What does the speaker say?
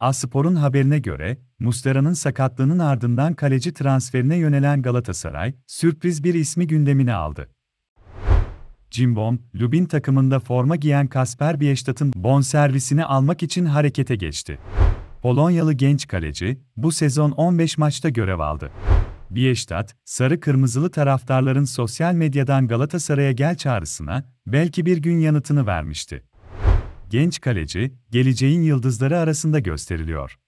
Aspor'un haberine göre, Mustera'nın sakatlığının ardından kaleci transferine yönelen Galatasaray, sürpriz bir ismi gündemine aldı. Cimbom, Lubin takımında forma giyen Kasper Biestad'ın bonservisini almak için harekete geçti. Polonyalı genç kaleci, bu sezon 15 maçta görev aldı. Biestad, sarı kırmızılı taraftarların sosyal medyadan Galatasaray'a gel çağrısına, belki bir gün yanıtını vermişti genç kaleci, geleceğin yıldızları arasında gösteriliyor.